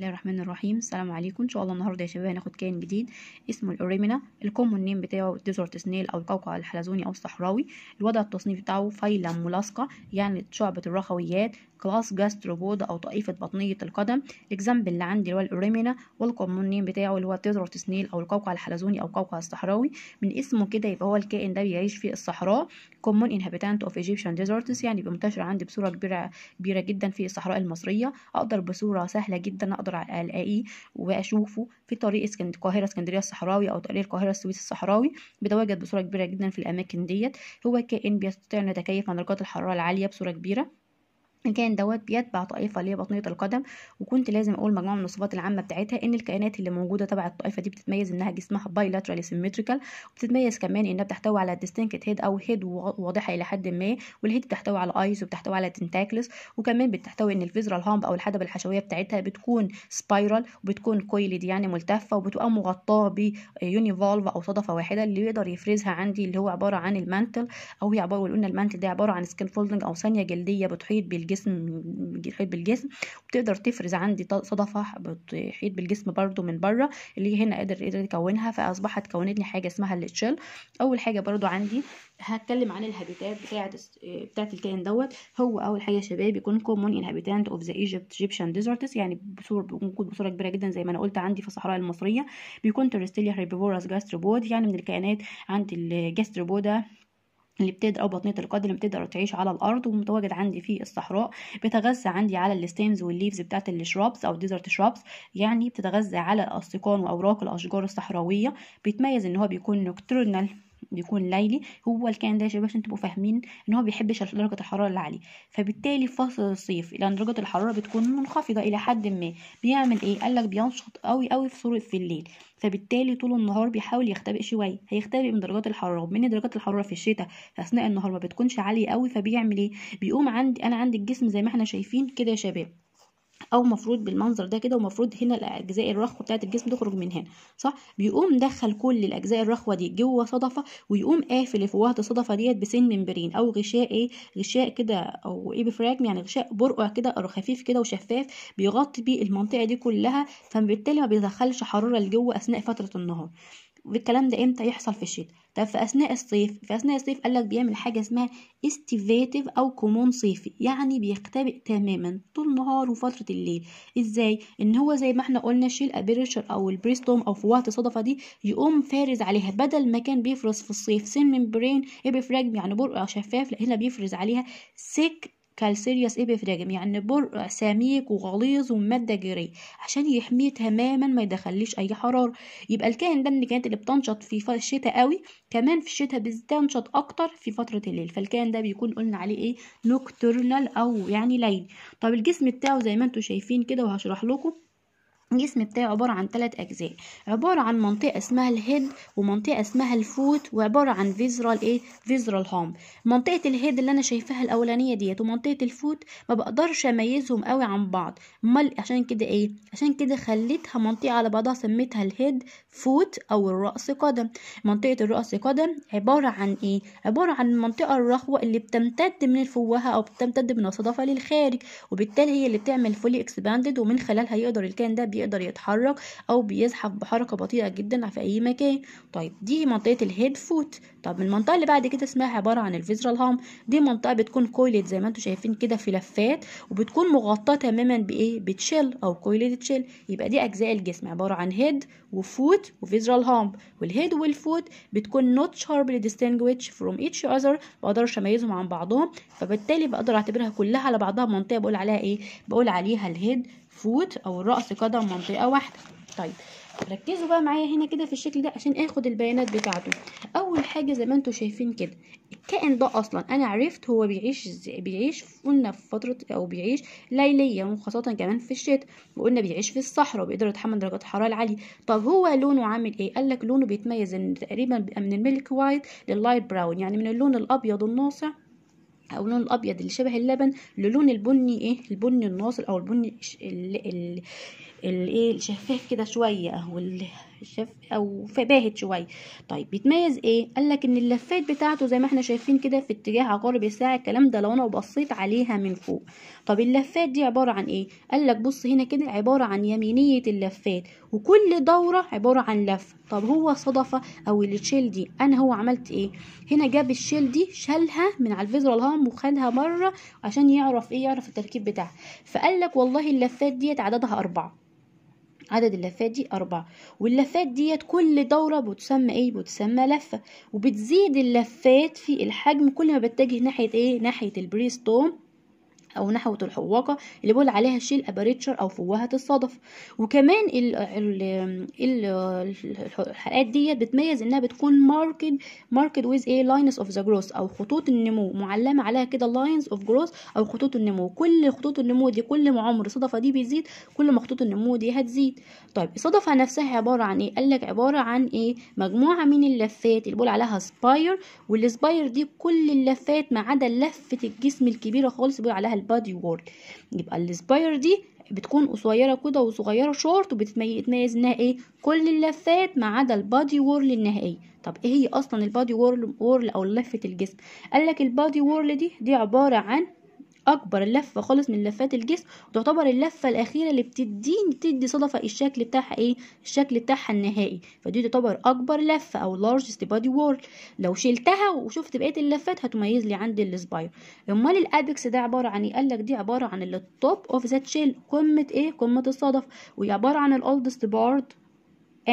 الله الرحمن الرحيم السلام عليكم ان شاء الله النهارده يا شباب هناخد كائن جديد اسمه الاوريمينا الكومون نيم بتاعه الديزرت سنيل او القوقع الحلزوني او الصحراوي الوضع التصنيفي بتاعه فايلم ملاصقه يعني شعبة الرخويات كلاس جاستروبود أو طائفة بطنية القدم الإكزامبل اللي عندي اللي هو الأوريمينا والكومونين بتاعه اللي هو تيزروتسنيل أو القوقع الحلزوني أو القوقع الصحراوي من اسمه كده يبقى هو الكائن ده بيعيش في الصحراء كومون انهابيتانت أوف إيجيبشن ديزرتس يعني بيبقى منتشر عندي بصورة كبيرة كبيرة جدا في الصحراء المصرية أقدر بصورة سهلة جدا أقدر ألاقيه وأشوفه في طريق اسكند... القاهرة اسكندرية الصحراوي أو طريق القاهرة السويس الصحراوي بيتواجد بصورة كبيرة جدا في الأماكن ديت هو كائن بيستطيع أن يتكيف مع درجات الحرارة العالية بصورة كبيرة كان دوت بيتبع طائفة اللي هي بطنية القدم وكنت لازم أقول مجموعة من الصفات العامة بتاعتها إن الكائنات اللي موجودة تبع الطائفة دي بتتميز إنها جسمها بايلاترالي سيمتريكال وبتتميز كمان إنها بتحتوي على ديستنكت هيد أو هيد واضحة إلى حد ما والهيد بتحتوي على أيز وبتحتوي على تنتاكلس وكمان بتحتوي إن الفيزرال هامب أو الحدبة الحشوية بتاعتها بتكون سبايرال وبتكون كويلد يعني ملتفة وبتبقى مغطاة بيونيفالف أو صدفة واحدة اللي يقدر يفرزها عندي اللي هو عبارة عن المانتل أو هي عبارة قلنا المانتل ده عبارة عن سكين فولدنج أو ثانية جلدية بتحيط بالجلد الجسم بيحيط بالجسم وبتقدر تفرز عندي صدفه بتحيط بالجسم برده من بره اللي هنا قادر قدرت يكونها فاصبحت كونت لي حاجه اسمها التشيل اول حاجه برده عندي هتكلم عن الهابيتات بتاعه بتاعه الكائن دوت هو اول حاجه يا شباب بيكون كومون انهابيتانت اوف ذا ايجيبت ايجيبشن ديزرتس يعني بصوره بيكون بصوره كبيره جدا زي ما انا قلت عندي في الصحراء المصريه بيكون تيرستيليا هيربيفوراس جاستروبود يعني من الكائنات عند الجاستروبودا اللي بتقدر او بطنيه القدر اللي بتقدر تعيش على الارض ومتواجد عندي في الصحراء بتغذى عندي على الستيمز والليفز بتاعت الشرابس او ديزرت شرابس يعني بتتغذى على الاستيقان واوراق الاشجار الصحراويه بيتميز ان هو بيكون نوكترنال بيكون ليلي هو الكائن ده شباب عشان تبقوا فاهمين ان هو بيحبش درجه الحراره العاليه فبالتالي فصل الصيف لان درجه الحراره بتكون منخفضه الى حد ما بيعمل ايه قالك بينشط قوي قوي في صوره في الليل فبالتالي طول النهار بيحاول يختبئ شويه هيختبئ من درجات الحراره ومن درجات الحراره في الشتاء في اثناء النهار ما بتكونش عاليه قوي فبيعمل ايه بيقوم عندي انا عندي الجسم زي ما احنا شايفين كده يا شباب او مفروض بالمنظر ده كده ومفروض هنا الاجزاء الرخوه بتاعه الجسم تخرج من هنا صح بيقوم دخل كل الاجزاء الرخوه دي جوه صدفه ويقوم قافل في فوهه الصدفه ديت بسن ممبرين او غشاء ايه غشاء كده او ايه يعني غشاء برقع كده او خفيف كده وشفاف بيغطي بيه المنطقه دي كلها فبالتالي ما بيدخلش حراره لجوه اثناء فتره النهار والكلام ده امتى يحصل في الشتاء طب في اثناء الصيف في اثناء الصيف قال لك بيعمل حاجه اسمها استيفيتيف او كومون صيفي يعني بيختبئ تماما طول النهار وفتره الليل ازاي ان هو زي ما احنا قلنا شيل ابيرشر او البريستوم او في وقت الصدفه دي يقوم فارز عليها بدل ما كان بيفرز في الصيف سن من برين ابريفراج يعني برق شفاف لا هنا بيفرز عليها سيك كالسيريوس ايه يعني بر سميك وغليظ وماده جيريه عشان يحميه تماما ما يدخليش اي حراره يبقى الكائن ده من الكائنات اللي بتنشط في الشتاء قوي كمان في الشتاء بتنشط اكتر في فتره الليل فالكائن ده بيكون قلنا عليه ايه نوكتورنال او يعني ليلي طب الجسم بتاعه زي ما انتم شايفين كده وهشرح لكم الجسم بتاعي عبارة عن ثلاث أجزاء عبارة عن منطقة اسمها الهيد ومنطقة اسمها الفوت وعبارة عن فيزرال إيه فيزرال هام منطقة الهيد اللي أنا شايفاها الأولانية ديت ومنطقة الفوت ما بقدرش أميزهم قوي عن بعض أمال عشان كده إيه عشان كده خليتها منطقة على بعضها سميتها الهيد فوت أو الرأس قدم منطقة الرأس قدم عبارة عن إيه عبارة عن المنطقة الرخوة اللي بتمتد من الفوهة أو بتمتد من الصدفة للخارج وبالتالي هي اللي بتعمل فولي اكسباندد ومن خلالها يقدر الكائن ده بي بيقدر يتحرك او بيزحف بحركه بطيئه جدا في اي مكان طيب دي منطقه الهيد فوت طب المنطقه اللي بعد كده اسمها عباره عن الفيزرال هام دي منطقه بتكون كويلد زي ما انتم شايفين كده في لفات وبتكون مغطاه تماما بايه بتشيل او كويلد تشيل يبقى دي اجزاء الجسم عباره عن هيد وفوت وفيزرال هام والهيد والفوت بتكون نوت شاربلي distinguished فروم ايتش اذر مقدرش اميزهم عن بعضهم فبالتالي بقدر اعتبرها كلها على بعضها منطقه بقول عليها ايه بقول عليها الهيد فوت او الرأس قدم منطقة واحدة طيب ركزوا بقى معايا هنا كده في الشكل ده عشان اخد البيانات بتاعته اول حاجه زي ما انتم شايفين كده الكائن ده اصلا انا عرفت هو بيعيش ازاي بيعيش قلنا في فتره او بيعيش ليليا وخاصه كمان في الشتاء وقلنا بيعيش في الصحراء وبيقدر يتحمل درجات الحراره العاليه طب هو لونه عامل ايه قال لك لونه بيتميز ان تقريبا من الميلك وايت لللايت براون يعني من اللون الابيض الناصع او اللون الابيض اللي شبه اللبن للون البني ايه البني الناصر او البني الايه الشفاف كده شويه اهو شاف او باهت شويه طيب بيتميز ايه قال لك ان اللفات بتاعته زي ما احنا شايفين كده في اتجاه عقارب الساعه الكلام ده لو انا بصيت عليها من فوق طب اللفات دي عباره عن ايه قال لك بص هنا كده عباره عن يمينيه اللفات وكل دوره عباره عن لفه طب هو صدفه او الشيل دي انا هو عملت ايه هنا جاب الشيل دي شالها من على الفيزرال هام وخدها مره عشان يعرف ايه يعرف التركيب بتاعها فقال لك والله اللفات ديت عددها اربعه عدد اللفات دي أربعة واللفات ديت كل دورة بتسمى إيه بتسمى لفة وبتزيد اللفات في الحجم كل ما بتجه ناحية إيه ناحية البريستوم او نحوة الحواقة اللي بقول عليها شيل اباريتشر او فوهة الصدف وكمان الحلقات ديت بتميز انها بتكون ماركد ماركد ويز ايه لاينز اوف ذا جروث او خطوط النمو معلمة عليها كده لاينز اوف جروث او خطوط النمو كل خطوط النمو دي كل ما عمر الصدفة دي بيزيد كل ما خطوط النمو دي هتزيد طيب الصدفة نفسها عبارة عن ايه قالك عبارة عن ايه مجموعة من اللفات اللي بقول عليها سباير والسباير دي كل اللفات ما عدا لفة الجسم الكبيرة خالص بيقول عليها البادي وورد يبقى السباير دي بتكون قصيره كده وصغيره شورت وبتتميز انها ايه كل اللفات ما عدا البادي وورل النهائيه طب ايه هي اصلا البادي وورل وورل او لفه الجسم قال لك البادي وورل دي دي عباره عن اكبر لفه خالص من لفات الجسم وتعتبر اللفه الاخيره اللي بتديني تدي صدفه الشكل بتاعها ايه الشكل بتاعها النهائي فدي تعتبر اكبر لفه او لارجست body وورد لو شلتها وشفت بقيه اللفات هتميز لي عندي السباير امال الابكس ده عباره عن ايه قالك دي عباره عن التوب اوف ذات شيل قمه ايه قمه الصدف وهي عباره عن الاولدست بارد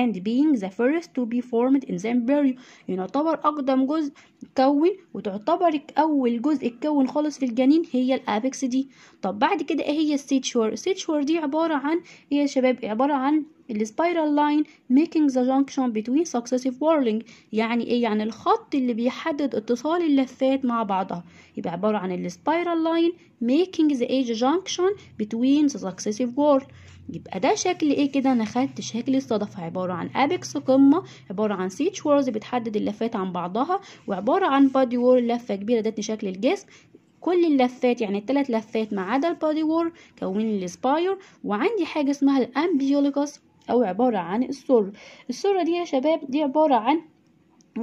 and being the first to be formed in the embryo يعتبر أقدم جزء اتكون وتعتبر أول جزء اتكون خالص في الجنين هي الأبكس دي طب بعد كده ايه هي السيتشور السيتشور دي عبارة عن ايه يا شباب عبارة عن السبايرال لاين making the junction between successive whirling يعني ايه يعني الخط اللي بيحدد اتصال اللفات مع بعضها يبقى عبارة عن السبايرال لاين making the edge junction between the successive whirl يبقى ده شكل ايه كده انا خدت شكل الصدف عباره عن ابيكس قمه عباره عن سيتش وورز بتحدد اللفات عن بعضها وعباره عن بادي وور لفه كبيره ادتني شكل الجسم كل اللفات يعني الثلاث لفات ما عدا البادي وور كونين السباير وعندي حاجه اسمها الامبيوليكس او عباره عن السر السره دي يا شباب دي عباره عن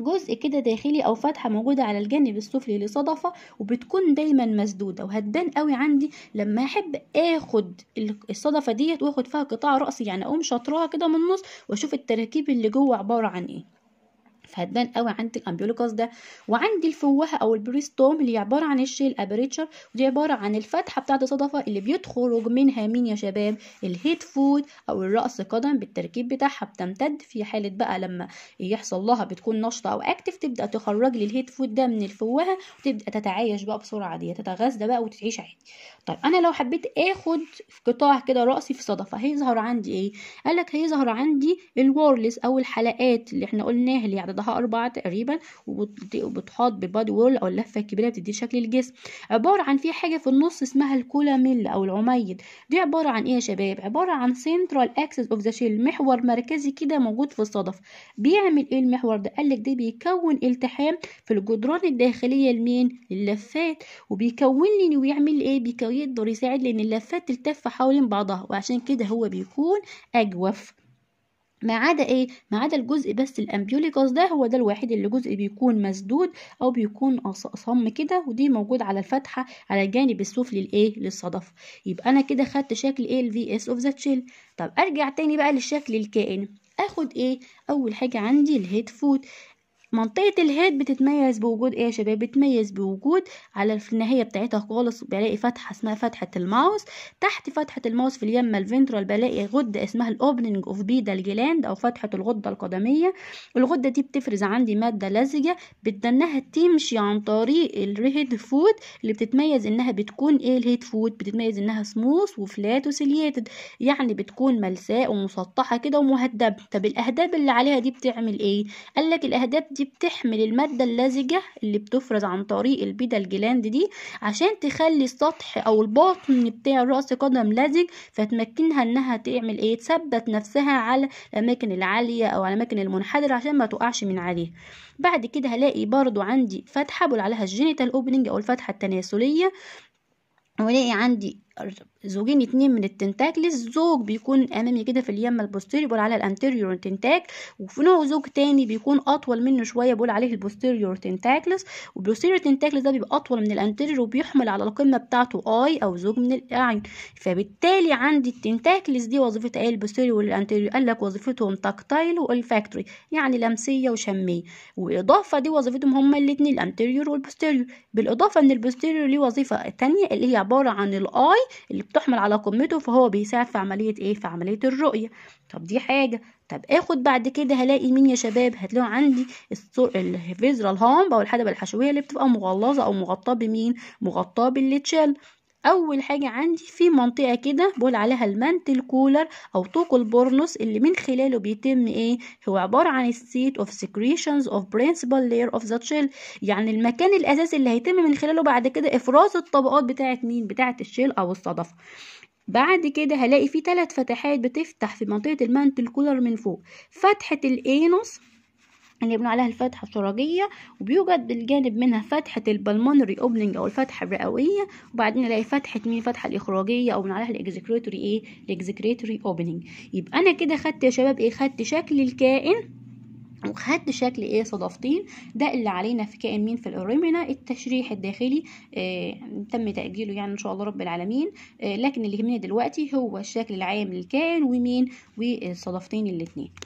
جزء كده داخلي او فتحه موجوده على الجانب السفلي لصدفه وبتكون دايما مسدوده وهتبان قوي عندي لما احب اخد الصدفه ديت واخد فيها قطاع راسي يعني اقوم شطرها كده من النص واشوف التركيب اللي جوه عباره عن ايه فهدان قوي عند الامبيولوكاس ده وعندي الفوهه او البريستوم اللي عباره عن الشيل ابريتشر ودي عباره عن الفتحه بتاعه الصدفه اللي بيتخرج منها مين يا شباب الهيد فود او الراس قدم بالتركيب بتاعها بتمتد في حاله بقى لما يحصل لها بتكون نشطه او اكتف تبدا تخرج لي الهيد فود ده من الفوهه وتبدا تتعايش بقى بسرعه دي تتغذى بقى وتعيش عادي طيب انا لو حبيت اخد قطاع كده راسي في صدفه هيظهر عندي ايه قالك هيظهر عندي الورلس او الحلقات اللي احنا قلناها اللي يعني عندها أربعة تقريبا وبتحاط ببادي وول أو اللفة الكبيرة بتدي شكل الجسم عبارة عن في حاجة في النص اسمها الكولاميل أو العميد دي عبارة عن إيه يا شباب عبارة عن سنترال أكسس أوف ذا شيل محور مركزي كده موجود في الصدف بيعمل إيه المحور ده قالك ده بيكون التحام في الجدران الداخلية لمين اللفات وبيكون لي ويعمل إيه بيقدر يساعد لأن اللفات تلتف حوالين بعضها وعشان كده هو بيكون أجوف ما عدا ايه ما عدا الجزء بس الامبيوليكوس ده هو ده الوحيد اللي جزء بيكون مسدود او بيكون صم كده ودي موجود على الفتحه على الجانب السفلي الايه للصدف يبقى انا كده خدت شكل ايه الفي اس اوف ذا تشيل طب ارجع تاني بقى للشكل الكائن اخد ايه اول حاجه عندي الهيد فوت منطقة الهاد بتتميز بوجود ايه يا شباب بتميز بوجود على النهاية بتاعتها خالص بلاقي فتحة اسمها فتحة الماوس تحت فتحة الماوس في اليمة الفنترال بلاقي غدة اسمها الاوبننج اوف بيدال جلاند او فتحة الغدة القدمية الغدة دي بتفرز عندي مادة لزجة بتدنها تمشي عن طريق الريد فود اللي بتتميز انها بتكون ايه الهيد فود بتتميز انها سموث وفلات وسليتد يعني بتكون ملساء ومسطحة كده ومهدبة طب الاهداب اللي عليها دي بتعمل ايه قالك الاهداب دي بتحمل المادة اللزجة اللي بتفرز عن طريق البيدا الجلاند دي عشان تخلي السطح او البطن بتاع رأس قدم لزج فتمكنها انها تعمل ايه تثبت نفسها على الاماكن العالية او على الاماكن المنحدرة عشان ما تقعش من عليها بعد كده هلاقي برضو عندي فتحة بقول عليها الجينيتال اوبننج او الفتحة التناسلية والاقي عندي زوجين اتنين من التنتاك للزوج بيكون امامي كده في اليم البوستيريور بقول على الانتيريور تنتاك وفي نوع زوج تاني بيكون اطول منه شويه بقول عليه البوستيريور تنتاكلس والبوستيريور تنتاكلس ده بيبقى اطول من الانتيريور وبيحمل على القمه بتاعته اي او زوج من الاعين فبالتالي عندي التنتاكلس دي وظيفتها ايه البوستيريور والانتيريور قال لك وظيفتهم تاكتايل والفاكتوري يعني لمسيه وشميه واضافه دي وظيفتهم هما الاتنين الانتيريور والبوستيريور بالاضافه ان البوستيريور ليه وظيفه تانية اللي هي عباره عن الاي اللي بتحمل على قمته فهو بيساعد في عملية ايه في عملية الرؤية طب دي حاجة طب اخد بعد كده هلاقي مين يا شباب هتلاقوا عندي الهيفيزرال هامب او الحدبة الحشوية اللي بتبقى مغلظة او مغطاة بمين مغطاة بالليتشال اول حاجه عندي في منطقه كده بقول عليها المانتل كولر او طوق البورنوس اللي من خلاله بيتم ايه هو عباره عن السيت اوف سيكريشنز اوف برينسيبال layer اوف ذا شيل يعني المكان الاساسي اللي هيتم من خلاله بعد كده افراز الطبقات بتاعه مين بتاعه الشيل او الصدفه بعد كده هلاقي في ثلاث فتحات بتفتح في منطقه المانتل كولر من فوق فتحه الانوس اللي بنقول عليها الفتحة الترجية وبيوجد بالجانب منها فتحة البلمونري اوبننج او الفتحة الرئوية وبعدين نلاقي فتحة مين فتحة الاخراجية او بنى عليها الاكزكريتوري ايه الاكزكريتوري اوبننج يبقى انا كده خدت يا شباب ايه خدت شكل الكائن وخدت شكل ايه صدفتين ده اللي علينا في كائن مين في الاريمنا التشريح الداخلي آه تم تاجيله يعني ان شاء الله رب العالمين آه لكن اللي يهمنا دلوقتي هو الشكل العام للكائن ومين والصدفتين الاثنين